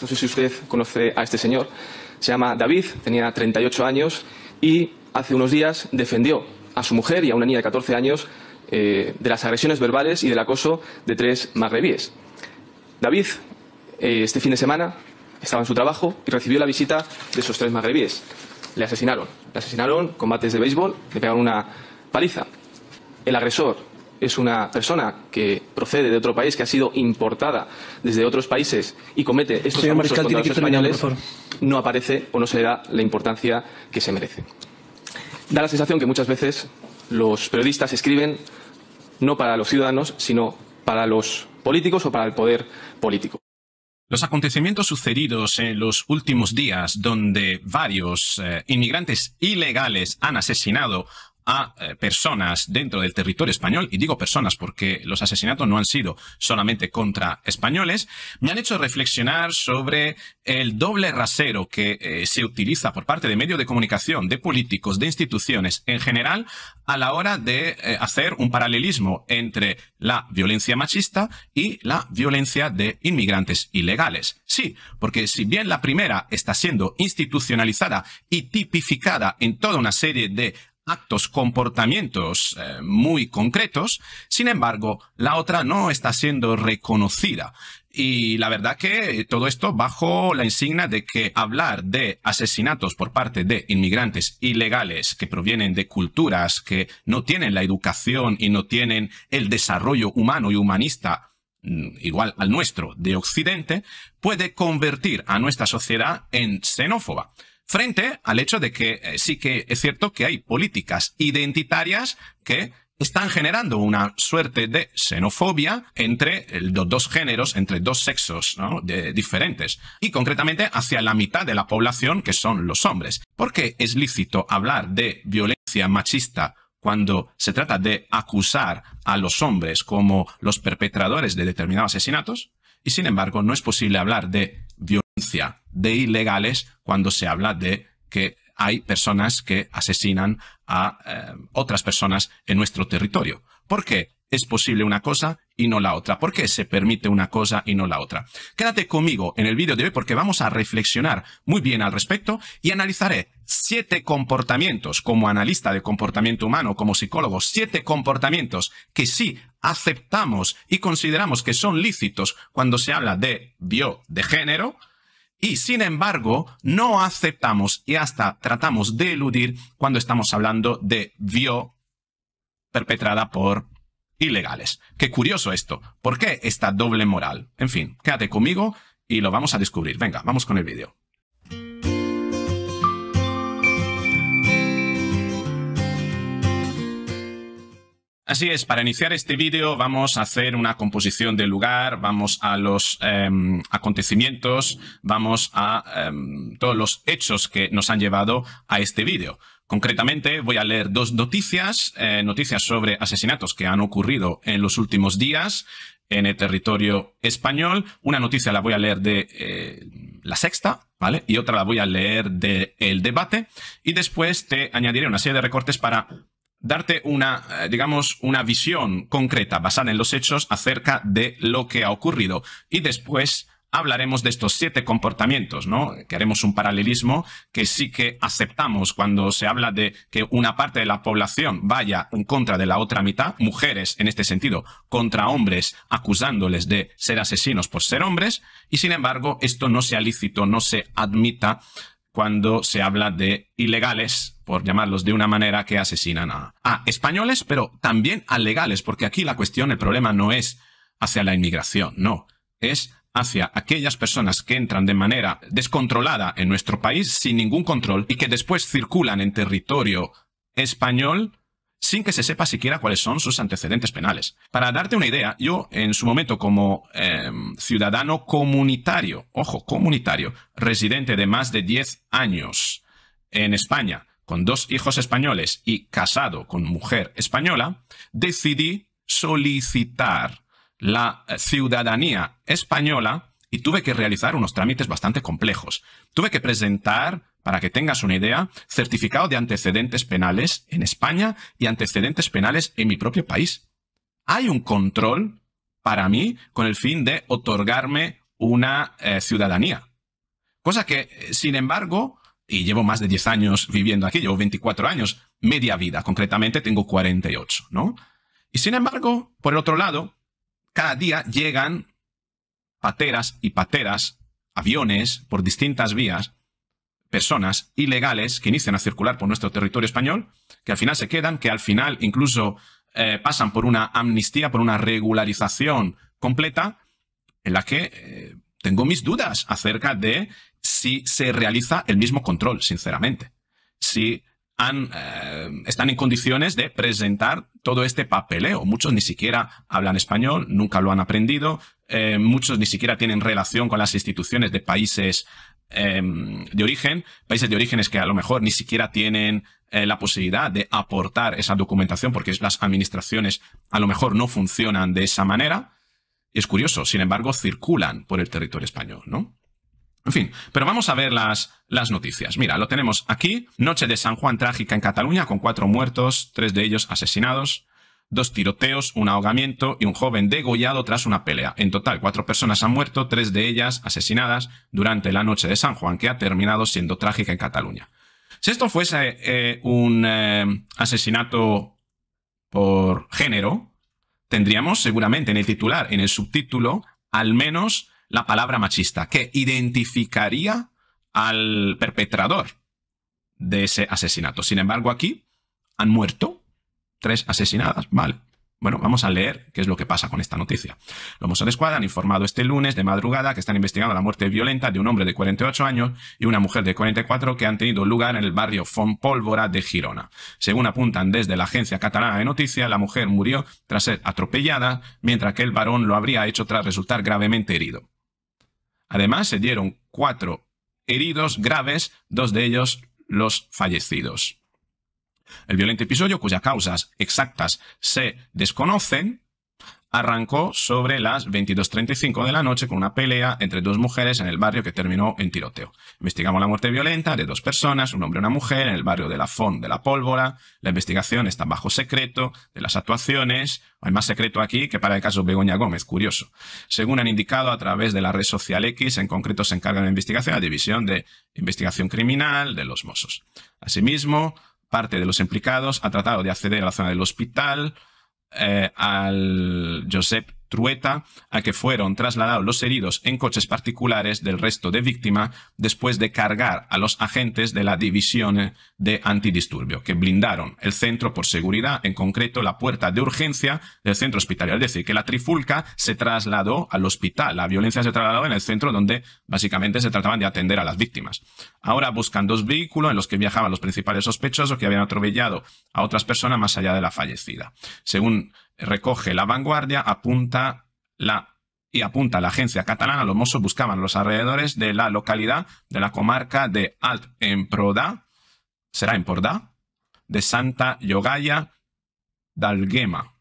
No sé si usted conoce a este señor. Se llama David, tenía 38 años y hace unos días defendió a su mujer y a una niña de 14 años eh, de las agresiones verbales y del acoso de tres magrebíes. David, eh, este fin de semana, estaba en su trabajo y recibió la visita de esos tres magrebíes. Le asesinaron. Le asesinaron combates de béisbol, le pegaron una paliza. El agresor es una persona que procede de otro país, que ha sido importada desde otros países y comete estos no aparece o no se le da la importancia que se merece. Da la sensación que muchas veces los periodistas escriben no para los ciudadanos, sino para los políticos o para el poder político. Los acontecimientos sucedidos en los últimos días, donde varios eh, inmigrantes ilegales han asesinado a eh, personas dentro del territorio español, y digo personas porque los asesinatos no han sido solamente contra españoles, me han hecho reflexionar sobre el doble rasero que eh, se utiliza por parte de medios de comunicación, de políticos, de instituciones en general, a la hora de eh, hacer un paralelismo entre la violencia machista y la violencia de inmigrantes ilegales. Sí, porque si bien la primera está siendo institucionalizada y tipificada en toda una serie de actos, comportamientos eh, muy concretos, sin embargo, la otra no está siendo reconocida. Y la verdad que eh, todo esto bajo la insignia de que hablar de asesinatos por parte de inmigrantes ilegales que provienen de culturas que no tienen la educación y no tienen el desarrollo humano y humanista mm, igual al nuestro de Occidente, puede convertir a nuestra sociedad en xenófoba. Frente al hecho de que eh, sí que es cierto que hay políticas identitarias que están generando una suerte de xenofobia entre los dos géneros, entre dos sexos de, diferentes, y concretamente hacia la mitad de la población que son los hombres. porque es lícito hablar de violencia machista cuando se trata de acusar a los hombres como los perpetradores de determinados asesinatos? Y sin embargo, no es posible hablar de de ilegales cuando se habla de que hay personas que asesinan a eh, otras personas en nuestro territorio. ¿Por qué es posible una cosa y no la otra? ¿Por qué se permite una cosa y no la otra? Quédate conmigo en el vídeo de hoy porque vamos a reflexionar muy bien al respecto y analizaré siete comportamientos como analista de comportamiento humano, como psicólogo, siete comportamientos que sí aceptamos y consideramos que son lícitos cuando se habla de bio de género, y sin embargo, no aceptamos y hasta tratamos de eludir cuando estamos hablando de vio perpetrada por ilegales. Qué curioso esto. ¿Por qué esta doble moral? En fin, quédate conmigo y lo vamos a descubrir. Venga, vamos con el vídeo. Así es, para iniciar este vídeo vamos a hacer una composición del lugar, vamos a los em, acontecimientos, vamos a em, todos los hechos que nos han llevado a este vídeo. Concretamente voy a leer dos noticias, eh, noticias sobre asesinatos que han ocurrido en los últimos días en el territorio español. Una noticia la voy a leer de eh, La Sexta, ¿vale? Y otra la voy a leer de El Debate. Y después te añadiré una serie de recortes para darte una, eh, digamos, una visión concreta basada en los hechos acerca de lo que ha ocurrido. Y después hablaremos de estos siete comportamientos, ¿no? Que haremos un paralelismo que sí que aceptamos cuando se habla de que una parte de la población vaya en contra de la otra mitad, mujeres en este sentido, contra hombres acusándoles de ser asesinos por ser hombres, y sin embargo esto no sea lícito, no se admita cuando se habla de ilegales, por llamarlos de una manera que asesinan a, españoles, pero también a legales, porque aquí la cuestión, el problema no es hacia la inmigración, no, es hacia aquellas personas que entran de manera descontrolada en nuestro país sin ningún control y que después circulan en territorio español sin que se sepa siquiera cuáles son sus antecedentes penales. Para darte una idea, yo en su momento como em, ciudadano comunitario, ojo, comunitario, residente de más de 10 años en España, con dos hijos españoles y casado con mujer española, decidí solicitar la eh, ciudadanía española y tuve que realizar unos trámites bastante complejos. Tuve que presentar para que tengas una idea, certificado de antecedentes penales en España y antecedentes penales en mi propio país. Hay un control para mí con el fin de otorgarme una eh, ciudadanía. Cosa que, eh, sin embargo, y llevo más de 10 años viviendo aquí, llevo 24 años, media vida, concretamente tengo 48, ¿no? Y sin embargo, por el otro lado, cada día llegan pateras y pateras, aviones por distintas vías, personas ilegales que inician a circular por nuestro territorio español, que al final se quedan, que al final incluso eh, pasan por una amnistía, por una regularización completa, en la que eh, tengo mis dudas acerca de si se realiza el mismo control, sinceramente. Si han, eh, están en condiciones de presentar todo este papeleo. Muchos ni siquiera hablan español, nunca lo han aprendido, muchos ni siquiera tienen relación con las instituciones de países Em, de origen, países de orígenes que a lo mejor ni siquiera tienen eh, la posibilidad de aportar esa documentación porque las administraciones a lo mejor no funcionan de esa manera. Es curioso, sin embargo, circulan por el territorio español, ¿no? En fin, pero vamos a ver las, las noticias. Mira, lo tenemos aquí. Noche de San Juan trágica en Cataluña con cuatro muertos, tres de ellos asesinados dos tiroteos, un ahogamiento y un joven degollado tras una pelea. En total, cuatro personas han muerto, tres de ellas asesinadas durante la noche de San Juan, que ha terminado siendo trágica en Cataluña. Si esto fuese eh, un eh, asesinato por género, tendríamos seguramente en el titular, en el subtítulo, al menos la palabra machista, que identificaría al perpetrador de ese asesinato. Sin embargo, aquí han muerto tres asesinadas, vale. Bueno, vamos a leer qué es lo que pasa con esta noticia. Los Mossos de Escuadra han informado este lunes de madrugada que están investigando la muerte violenta de un hombre de 48 años y una mujer de 44 que han tenido lugar en el barrio Pólvora de Girona. Según apuntan desde la agencia catalana de noticias, la mujer murió tras ser atropellada, mientras que el varón lo habría hecho tras resultar gravemente herido. Además, se dieron cuatro heridos graves, dos de ellos los fallecidos. El violento episodio, cuyas causas exactas se desconocen, arrancó sobre las 22.35 de la noche con una pelea entre dos mujeres en el barrio que terminó en tiroteo. Investigamos la muerte violenta de dos personas, un hombre y una mujer, en el barrio de la Font de la Pólvora. La investigación está bajo secreto de las actuaciones. Hay más secreto aquí que para el caso Begoña Gómez, curioso. Según han indicado a través de la red social X, en concreto se encarga de la investigación la División de Investigación Criminal de los Mossos. Asimismo, parte de los implicados ha tratado de acceder a la zona del hospital. Eh, al Josep Trueta, a que fueron trasladados los heridos en coches particulares del resto de víctimas después de cargar a los agentes de la división de antidisturbio, que blindaron el centro por seguridad, en concreto la puerta de urgencia del centro hospitalario. Es decir, que la trifulca se trasladó al hospital, la violencia se trasladó en el centro donde básicamente se trataban de atender a las víctimas. Ahora buscan dos vehículos en los que viajaban los principales sospechosos que habían atropellado a otras personas más allá de la fallecida. Según recoge la vanguardia, apunta la y apunta la agencia catalana, los mozos buscaban los alrededores de la localidad de la comarca de Alt Empordà, será Empordà, de Santa Yogaya d'Alguema,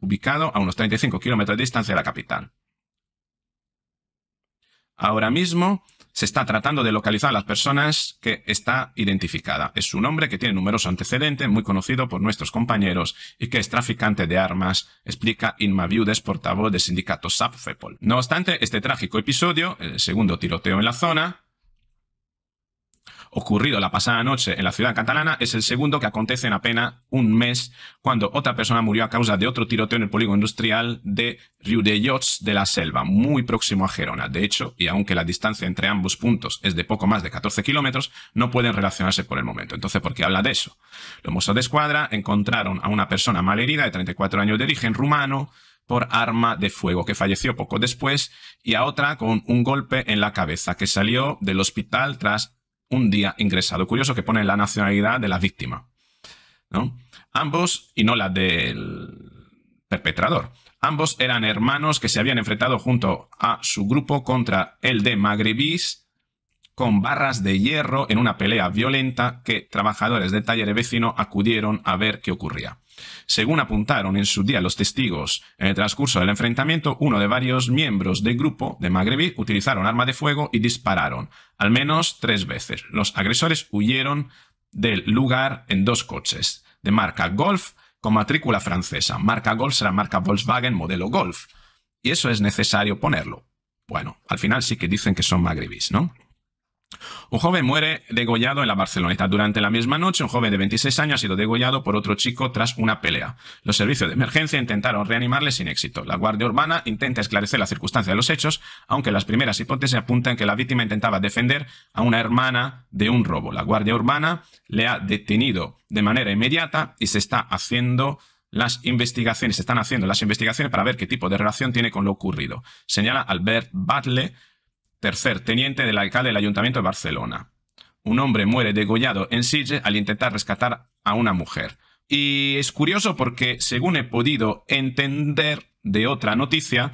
ubicado a unos 35 kilómetros de distancia de la capital. Ahora mismo se está tratando de localizar a las personas que está identificada. Es un hombre que tiene numeroso antecedentes, muy conocido por nuestros compañeros y que es traficante de armas, explica Inma Viudes, portavoz del sindicato SAPFEPOL. No obstante, este trágico episodio, el segundo tiroteo en la zona, ocurrido la pasada noche en la ciudad catalana es el segundo que acontece en apenas un mes, cuando otra persona murió a causa de otro tiroteo en el polígono industrial de Riudellots de de la Selva, muy próximo a Gerona. De hecho, y aunque la distancia entre ambos puntos es de poco más de 14 kilómetros, no pueden relacionarse por el momento. Entonces, ¿por qué habla de eso? Los Mossos de Escuadra encontraron a una persona malherida de 34 años de origen rumano, por arma de fuego, que falleció poco después, y a otra con un golpe en la cabeza, que salió del hospital tras un día ingresado. Curioso que pone la nacionalidad de la víctima. ¿no? Ambos, y no la del perpetrador. Ambos eran hermanos que se habían enfrentado junto a su grupo contra el de Magrebís con barras de hierro en una pelea violenta que trabajadores del taller vecino acudieron a ver qué ocurría. Según apuntaron en su día los testigos, en el transcurso del enfrentamiento, uno de varios miembros del grupo de Magrebí utilizaron arma de fuego y dispararon, al menos tres veces. Los agresores huyeron del lugar en dos coches, de marca Golf con matrícula francesa. Marca Golf será marca Volkswagen modelo Golf. Y eso es necesario ponerlo. Bueno, al final sí que dicen que son magrebís, ¿no? Un joven muere degollado en la Barceloneta. Durante la misma noche, un joven de 26 años ha sido degollado por otro chico tras una pelea. Los servicios de emergencia intentaron reanimarle sin éxito. La Guardia Urbana intenta esclarecer la circunstancia de los hechos, aunque las primeras hipótesis apuntan que la víctima intentaba defender a una hermana de un robo. La Guardia Urbana le ha detenido de manera inmediata y se está haciendo las investigaciones, se están haciendo las investigaciones para ver qué tipo de relación tiene con lo ocurrido, señala Albert Batle, tercer teniente del alcalde del Ayuntamiento de Barcelona. Un hombre muere degollado en Sille al intentar rescatar a una mujer. Y es curioso porque, según he podido entender de otra noticia,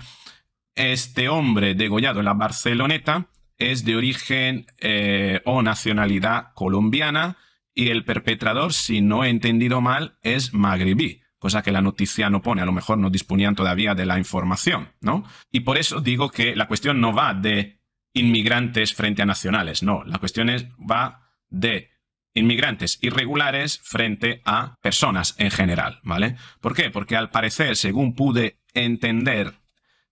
este hombre degollado en la Barceloneta es de origen eh, o nacionalidad colombiana y el perpetrador, si no he entendido mal, es magrebí, cosa que la noticia no pone, a lo mejor no disponían todavía de la información, ¿no? Y por eso digo que la cuestión no va de inmigrantes frente a nacionales. No, la cuestión es, va de inmigrantes irregulares frente a personas en general, ¿vale? ¿Por qué? Porque al parecer, según pude entender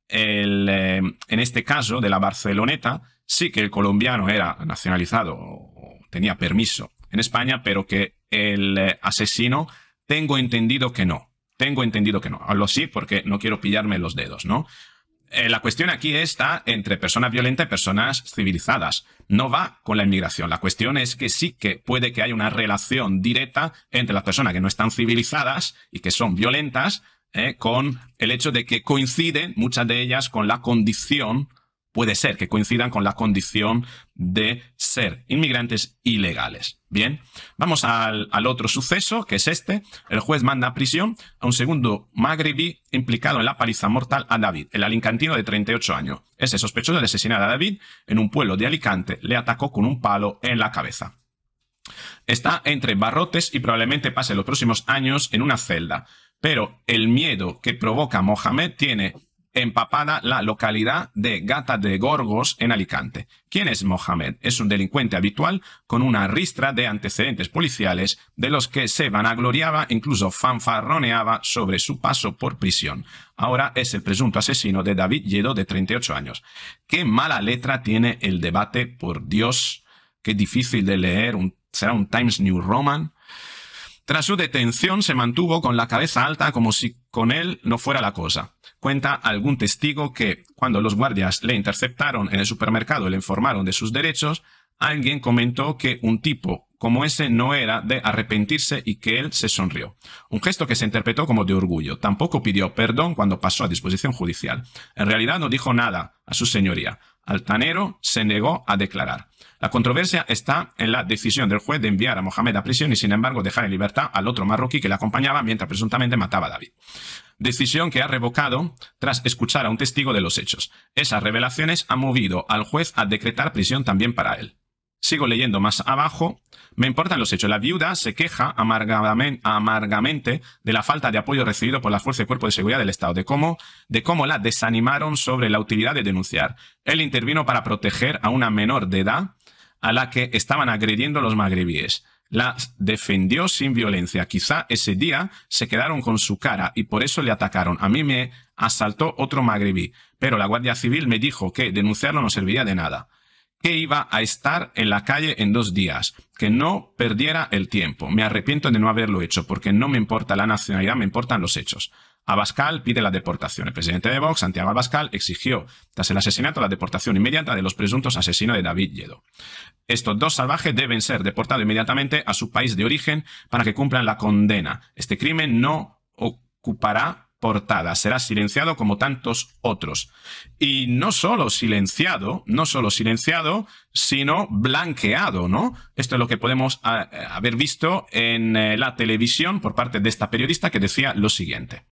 el, eh, en este caso de la Barceloneta, sí que el colombiano era nacionalizado o tenía permiso en España, pero que el eh, asesino tengo entendido que no. Tengo entendido que no. Hablo así porque no quiero pillarme los dedos, ¿no? Eh, la cuestión aquí está entre personas violentas y personas civilizadas. No va con la inmigración. La cuestión es que sí que puede que haya una relación directa entre las personas que no están civilizadas y que son violentas eh, con el hecho de que coinciden muchas de ellas con la condición puede ser que coincidan con la condición de ser inmigrantes ilegales. Bien, vamos al, otro suceso, que es este. El juez manda a prisión a un segundo magrebí implicado en la paliza mortal a David, el alicantino de 38 años. Ese sospechoso de asesinar a David en un pueblo de Alicante le atacó con un palo en la cabeza. Está entre barrotes y probablemente pase los próximos años en una celda. Pero el miedo que provoca Mohamed tiene empapada la localidad de Gata de Gorgos en Alicante. ¿Quién es Mohamed? Es un delincuente habitual con una ristra de antecedentes policiales de los que se vanagloriaba, incluso fanfarroneaba sobre su paso por prisión. Ahora es el presunto asesino de David Yedo de 38 años. Qué mala letra tiene el debate, por Dios. Qué difícil de leer. será un Times New Roman. Tras su detención se mantuvo con la cabeza alta como si con él no fuera la cosa. Cuenta algún testigo que, cuando los guardias le interceptaron en el supermercado y le informaron de sus derechos, alguien comentó que un tipo como ese no era de arrepentirse y que él se sonrió. Un gesto que se interpretó como de orgullo. Tampoco pidió perdón cuando pasó a disposición judicial. En realidad no dijo nada a su señoría. Altanero se negó a declarar. La controversia está en la decisión del juez de enviar a Mohamed a prisión y sin embargo dejar en libertad al otro marroquí que le acompañaba mientras presuntamente mataba a David. Decisión que ha revocado tras escuchar a un testigo de los hechos. Esas revelaciones han movido al juez a decretar prisión también para él. Sigo leyendo más abajo. Me importan los hechos. La viuda se queja amargamente de la falta de apoyo recibido por la Fuerza y Cuerpo de Seguridad del Estado, de cómo, de cómo la desanimaron sobre la utilidad de denunciar. Él intervino para proteger a una menor de edad a la que estaban agrediendo los magrebíes. La defendió sin violencia. Quizá ese día se quedaron con su cara y por eso le atacaron. A mí me asaltó otro magrebí, pero la Guardia Civil me dijo que denunciarlo no serviría de nada que iba a estar en la calle en dos días, que no perdiera el tiempo. Me arrepiento de no haberlo hecho, porque no me importa la nacionalidad, me importan los hechos. Abascal pide la deportación. El presidente de Vox, Santiago Abascal, exigió, tras el asesinato, la deportación inmediata de los presuntos asesinos de David Lledo. Estos dos salvajes deben ser deportados inmediatamente a su país de origen para que cumplan la condena. Este crimen no ocupará portada. Será silenciado como tantos otros. Y no solo silenciado, no solo silenciado, sino blanqueado, ¿no? Esto es lo que podemos ah, eh, haber visto en eh, la televisión por parte de esta periodista que decía lo siguiente.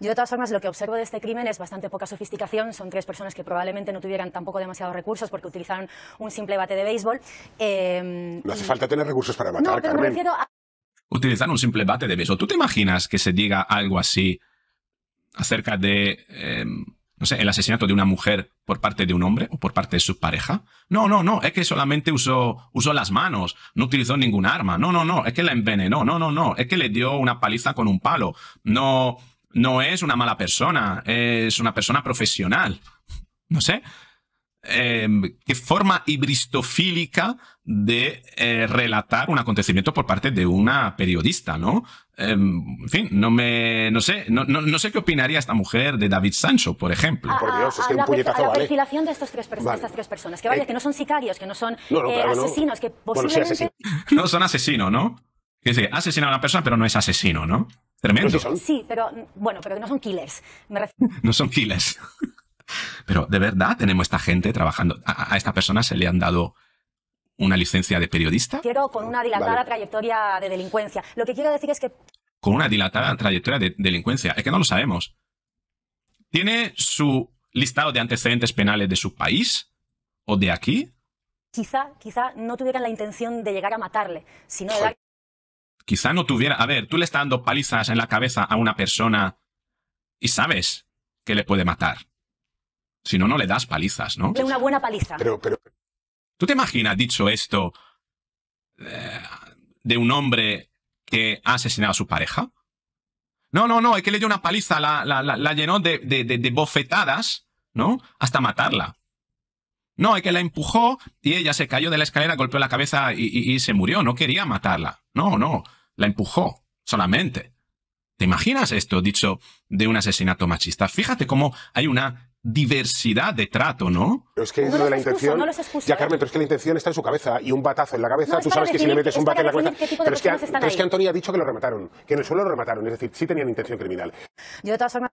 Yo de todas formas lo que observo de este crimen es bastante poca sofisticación. Son tres personas que probablemente no tuvieran tampoco demasiados recursos porque utilizaron un simple bate de béisbol. Em, no hace falta tener recursos para matar, Carmen. un simple bate de béisbol. ¿Tú te imaginas que se diga algo así acerca de, em, no sé, el asesinato de una mujer por parte de un hombre o por parte de su pareja. No, no, no, es que solamente usó, usó las manos, no utilizó ningún arma. No, no, no, es que la envenenó. No, no, no, es que le dio una paliza con un palo. No, no es una mala persona, es una persona profesional. No sé. Em, qué forma hibristofílica de eh, relatar un acontecimiento por parte de una periodista, ¿no? Em, en fin, no me, no sé, no, no, no, sé qué opinaría esta mujer de David Sancho, por ejemplo. Ah, por ah, Dios, es que ah, un la, puñetazo, la perfilación de estos tres personas, estas tres personas, que vaya, eh, que no son sicarios, que no son eh, asesinos, que posiblemente... No son asesinos, ¿no? Que sí, asesina a una persona, pero no es asesino, ¿no? Tremendo. sí, sí, pero bueno, pero no son killers. no son killers. pero de verdad tenemos esta gente trabajando. A, a esta persona se le han dado una licencia de periodista. Quiero con una dilatada trayectoria de delincuencia. Lo que quiero decir es que... Con una dilatada trayectoria de delincuencia. Es que no lo sabemos. ¿Tiene su listado de antecedentes penales de su país o de aquí? Quizá, quizá no tuvieran la intención de llegar a matarle, sino Quizá no tuviera... A ver, tú le estás dando palizas en la cabeza a una persona y sabes que le puede matar. Si no, no le das palizas, ¿no? una buena paliza. Pero, pero, ¿Tú te imaginas dicho esto eh, de un hombre que ha asesinado a su pareja? No, no, no, hay que le dio una paliza, la, llenó de, bofetadas, ¿no? Hasta matarla. No, hay que la empujó y ella se cayó de la escalera, golpeó la cabeza y, y se murió. No quería matarla. No, no, la empujó solamente. ¿Te imaginas esto dicho de un asesinato machista? Fíjate cómo hay una diversidad de trato, ¿no? Pero es que de la intención. ya, Carmen, pero es que la intención está en su cabeza y un batazo en la cabeza, tú sabes que si le metes un batazo en la cabeza. Pero es, que, Antonio ha dicho que lo remataron, que en el suelo lo remataron, es decir, sí tenían intención criminal. Yo de todas formas.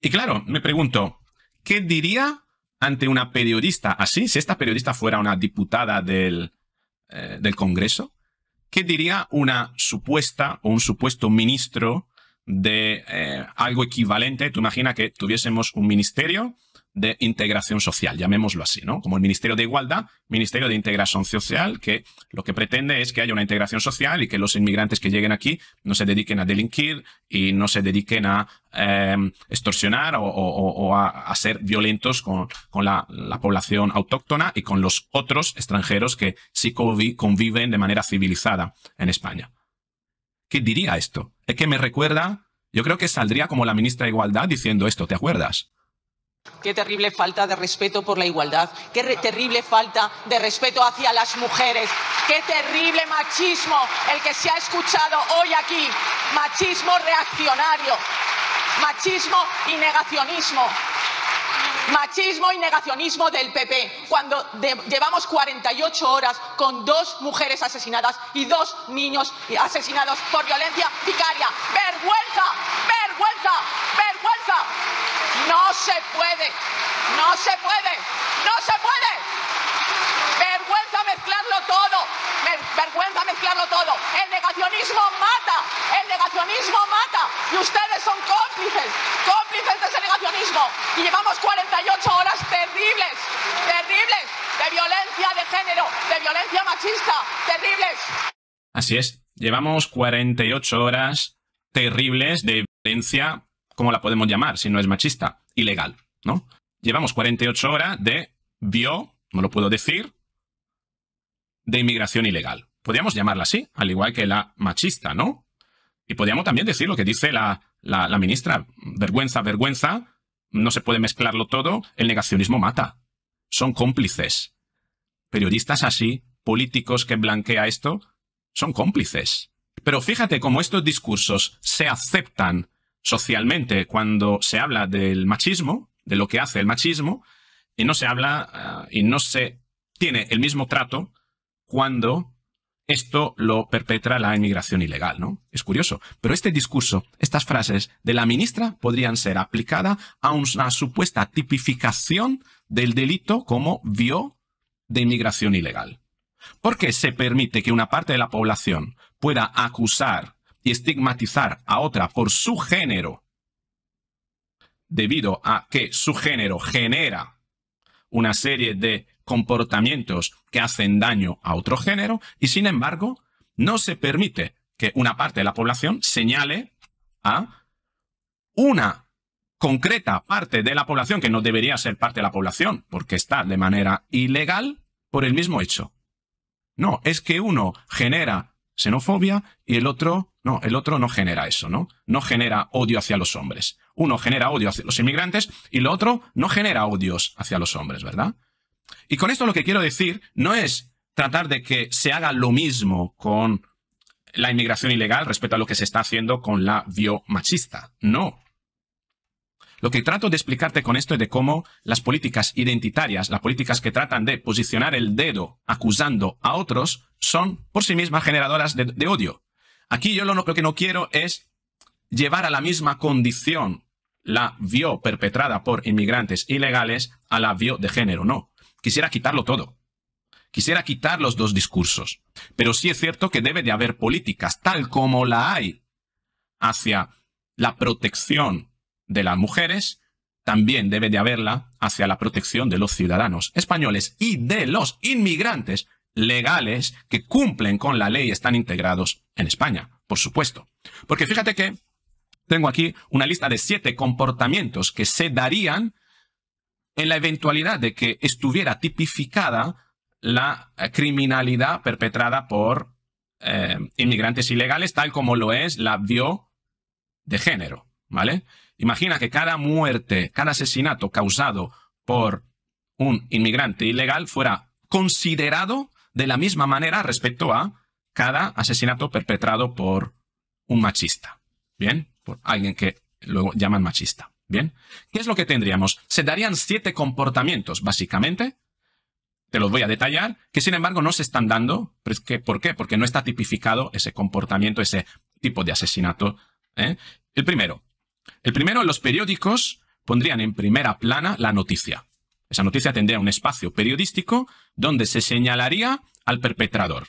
Y claro, me pregunto, ¿qué diría ante una periodista así? Si esta periodista fuera una diputada del, eh, del Congreso, ¿qué diría una supuesta o un supuesto ministro de eh, algo equivalente. Tú imaginas que tuviésemos un ministerio de integración social, llamémoslo así, ¿no? Como el Ministerio de Igualdad, Ministerio de Integración Social, que lo que pretende es que haya una integración social y que los inmigrantes que lleguen aquí no se dediquen a delinquir y no se dediquen a em, extorsionar o, a, ser violentos con, con la, la, población autóctona y con los otros extranjeros que sí conviven de manera civilizada en España. ¿Qué diría esto? Es que me recuerda, yo creo que saldría como la ministra de Igualdad diciendo esto, ¿te acuerdas? Qué terrible falta de respeto por la igualdad, qué terrible falta de respeto hacia las mujeres, qué terrible machismo el que se ha escuchado hoy aquí, machismo reaccionario, machismo y negacionismo machismo y negacionismo del PP, cuando llevamos 48 horas con dos mujeres asesinadas y dos niños asesinados por violencia vicaria. ¡Vergüenza! ¡Vergüenza! ¡Vergüenza! No se puede, no se puede, no se puede. Vergüenza mezclarlo todo, vergüenza mezclarlo todo. El negacionismo mata, el negacionismo mata y ustedes son cómplices, cómplices de ese negacionismo. Y llevamos machista, terribles. Así es, llevamos 48 horas terribles de violencia, ¿cómo la podemos llamar, si no es machista, ilegal, ¿no? Llevamos 48 horas de bio, no lo puedo decir, de inmigración ilegal. Podríamos llamarla así, al igual que la machista, ¿no? Y podríamos también decir lo que dice la, la ministra, vergüenza, vergüenza, no se puede mezclarlo todo, el negacionismo mata. Son cómplices. Periodistas así políticos que blanquea esto son cómplices. Pero fíjate cómo estos discursos se aceptan socialmente cuando se habla del machismo, de lo que hace el machismo, y no se habla ah, y no se tiene el mismo trato cuando esto lo perpetra la inmigración ilegal, ¿no? Es curioso. Pero este discurso, estas frases de la ministra podrían ser aplicadas a una supuesta tipificación del delito como vio de inmigración ilegal. Porque se permite que una parte de la población pueda acusar y estigmatizar a otra por su género, debido a que su género genera una serie de comportamientos que hacen daño a otro género, y sin embargo, no se permite que una parte de la población señale a una concreta parte de la población que no debería ser parte de la población porque está de manera ilegal por el mismo hecho. No, es que uno genera xenofobia y el otro, no, el otro no genera eso, ¿no? No genera odio hacia los hombres. Uno genera odio hacia los inmigrantes y el otro no genera odios hacia los hombres, ¿verdad? Y con esto lo que quiero decir no es tratar de que se haga lo mismo con la inmigración ilegal respecto a lo que se está haciendo con la biomachista. No. Lo que trato de explicarte con esto es de cómo las políticas identitarias, las políticas que tratan de posicionar el dedo acusando a otros, son por sí mismas generadoras de, odio. Aquí yo lo, que no quiero es llevar a la misma condición la vio perpetrada por inmigrantes ilegales a la vio de género. No, quisiera quitarlo todo. Quisiera quitar los dos discursos. Pero sí es cierto que debe de haber políticas tal como la hay hacia la protección de las mujeres, también debe de haberla hacia la protección de los ciudadanos españoles y de los inmigrantes legales que cumplen con la ley y están integrados en España, por supuesto. Porque fíjate que tengo aquí una lista de siete comportamientos que se darían en la eventualidad de que estuviera tipificada la eh, criminalidad perpetrada por eh, inmigrantes ilegales, tal como lo es la bio de género, ¿vale? Imagina que cada muerte, cada asesinato causado por un inmigrante ilegal fuera considerado de la misma manera respecto a cada asesinato perpetrado por un machista. ¿Bien? Por alguien que luego llaman machista. ¿Bien? ¿Qué es lo que tendríamos? Se darían siete comportamientos, básicamente. Te los voy a detallar, que sin embargo no se están dando. ¿Por qué? Porque no está tipificado ese comportamiento, ese tipo de asesinato. ¿eh? El primero, el primero, los periódicos pondrían en primera plana la noticia. Esa noticia tendría un espacio periodístico donde se señalaría al perpetrador.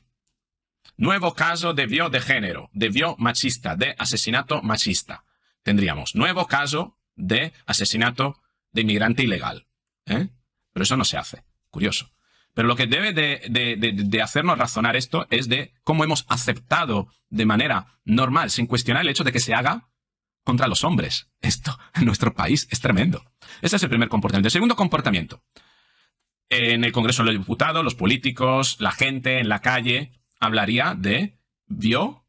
Nuevo caso de vio de género, de vio machista, de asesinato machista. Tendríamos nuevo caso de asesinato de inmigrante ilegal. ¿eh? Pero eso no se hace. Curioso. Pero lo que debe de, hacernos razonar esto es de cómo hemos aceptado de manera normal, sin cuestionar el hecho de que se haga contra los hombres. Esto en nuestro país es tremendo. Ese es el primer comportamiento. El segundo comportamiento. En el Congreso de los Diputados, los políticos, la gente en la calle hablaría de bio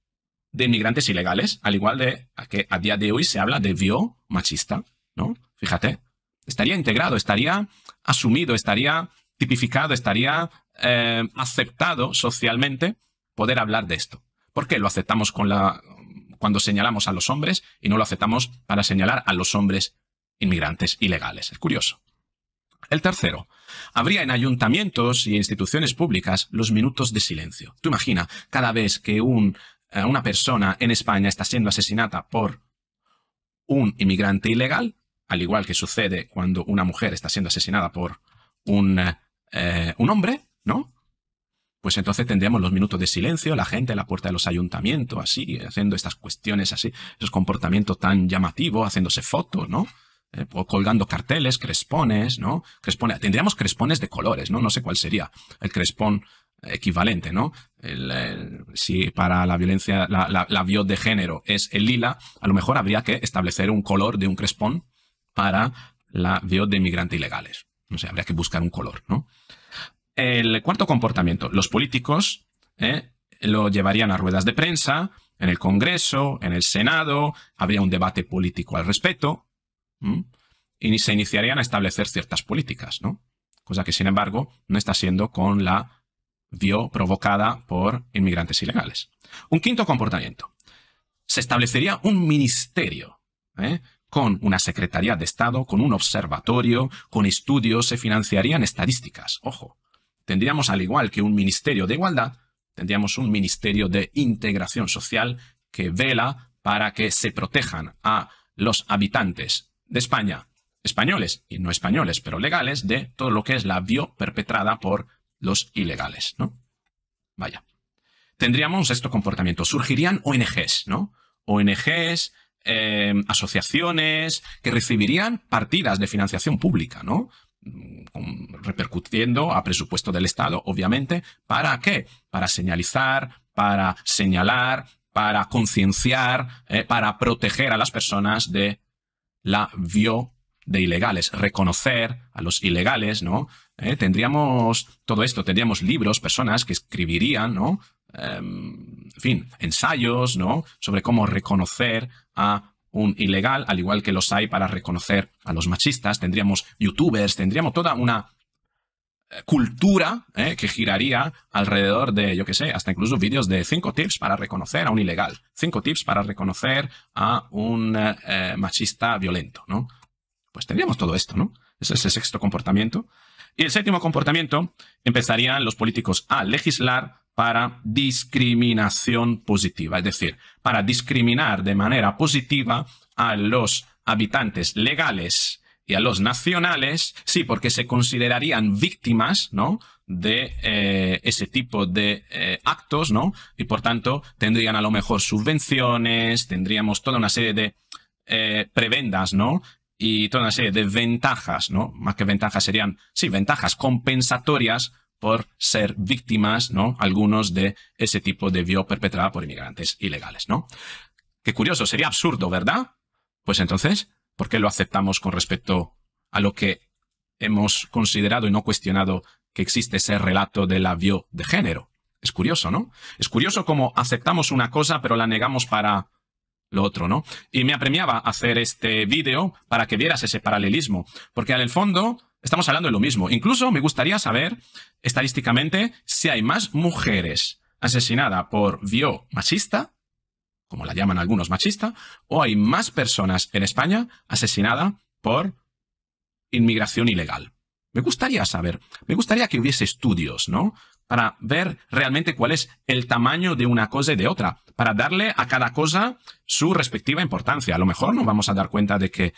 de inmigrantes ilegales, al igual de que a día de hoy se habla de bio machista, ¿no? Fíjate, estaría integrado, estaría asumido, estaría tipificado, estaría eh, aceptado socialmente poder hablar de esto. ¿Por qué lo aceptamos con la, cuando señalamos a los hombres y no lo aceptamos para señalar a los hombres inmigrantes ilegales. Es curioso. El tercero, habría en ayuntamientos y instituciones públicas los minutos de silencio. Tú imagina, cada vez que un, eh, una persona en España está siendo asesinada por un inmigrante ilegal, al igual que sucede cuando una mujer está siendo asesinada por un, eh, eh, un hombre, ¿no? pues entonces tendríamos los minutos de silencio, la gente a la puerta de los ayuntamientos, así, haciendo estas cuestiones así, esos comportamientos tan llamativos, haciéndose fotos, ¿no? Eh, o colgando carteles, crespones, ¿no? tendríamos crespones de colores, ¿no? No sé cuál sería el crespón equivalente, ¿no? si para la violencia, la, la, de género es el lila, a lo mejor habría que establecer un color de un crespón para la bio de inmigrantes ilegales. No sé, habría que buscar un color, ¿no? El cuarto comportamiento, los políticos ¿eh? lo llevarían a ruedas de prensa, en el Congreso, en el Senado, habría un debate político al respecto, y se iniciarían a establecer ciertas políticas, ¿no? Cosa que, sin embargo, no está siendo con la vio provocada por inmigrantes ilegales. Un quinto comportamiento. Se establecería un ministerio, ¿eh? con una secretaría de Estado, con un observatorio, con estudios, se financiarían estadísticas. Ojo, tendríamos, al igual que un Ministerio de Igualdad, tendríamos un Ministerio de Integración Social que vela para que se protejan a los habitantes de España, españoles y no españoles, pero legales, de todo lo que es la bio perpetrada por los ilegales, ¿no? Vaya. Tendríamos estos comportamientos. Surgirían ONGs, ¿no? ONGs, eh, asociaciones que recibirían partidas de financiación pública, ¿no? Mm, repercutiendo a presupuesto del Estado, obviamente. ¿Para qué? Para señalizar, para señalar, para concienciar, eh, para proteger a las personas de la vio de ilegales, reconocer a los ilegales, ¿no? Eh, tendríamos todo esto, tendríamos libros, personas que escribirían, ¿no? Em, en fin, ensayos, ¿no? Sobre cómo reconocer a un ilegal, al igual que los hay para reconocer a los machistas, tendríamos youtubers, tendríamos toda una eh, cultura eh, que giraría alrededor de, yo qué sé, hasta incluso vídeos de cinco tips para reconocer a un ilegal, cinco tips para reconocer a un eh, machista violento, ¿no? Pues tendríamos todo esto, ¿no? Ese es el sexto comportamiento. Y el séptimo comportamiento empezarían los políticos a legislar para discriminación positiva, es decir, para discriminar de manera positiva a los habitantes legales y a los nacionales, sí, porque se considerarían víctimas, ¿no? de eh, ese tipo de eh, actos, ¿no? Y por tanto, tendrían a lo mejor subvenciones, tendríamos toda una serie de eh, prebendas, ¿no? Y toda una serie de ventajas, ¿no? Más que ventajas serían, sí, ventajas compensatorias por ser víctimas, ¿no? Algunos de ese tipo de vio perpetrada por inmigrantes ilegales, ¿no? Qué curioso, sería absurdo, ¿verdad? Pues entonces, ¿por qué lo aceptamos con respecto a lo que hemos considerado y no cuestionado que existe ese relato de la vio de género? Es curioso, ¿no? Es curioso cómo aceptamos una cosa pero la negamos para lo otro, ¿no? Y me apremiaba hacer este vídeo para que vieras ese paralelismo, porque al el fondo Estamos hablando de lo mismo. Incluso me gustaría saber estadísticamente si hay más mujeres asesinadas por vio machista, como la llaman algunos machista, o hay más personas en España asesinadas por inmigración ilegal. Me gustaría saber, me gustaría que hubiese estudios, ¿no? Para ver realmente cuál es el tamaño de una cosa y de otra, para darle a cada cosa su respectiva importancia. A lo mejor nos vamos a dar cuenta de que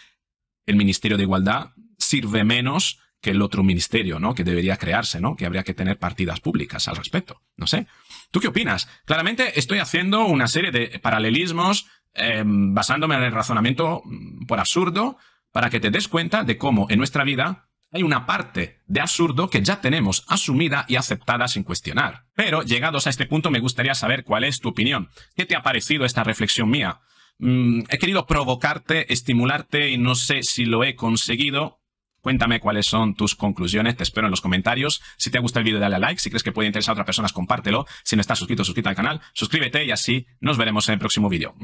el Ministerio de Igualdad sirve menos que el otro ministerio, ¿no? Que debería crearse, ¿no? Que habría que tener partidas públicas al respecto. No sé. ¿Tú qué opinas? Claramente estoy haciendo una serie de paralelismos em, basándome en el razonamiento mm, por absurdo para que te des cuenta de cómo en nuestra vida hay una parte de absurdo que ya tenemos asumida y aceptada sin cuestionar. Pero llegados a este punto me gustaría saber cuál es tu opinión. ¿Qué te ha parecido esta reflexión mía? Mm, he querido provocarte, estimularte y no sé si lo he conseguido, Cuéntame cuáles son tus conclusiones, te espero en los comentarios. Si te gusta el vídeo dale a like, si crees que puede interesar a otras personas compártelo. Si no estás suscrito, suscríbete al canal, suscríbete y así nos veremos en el próximo vídeo.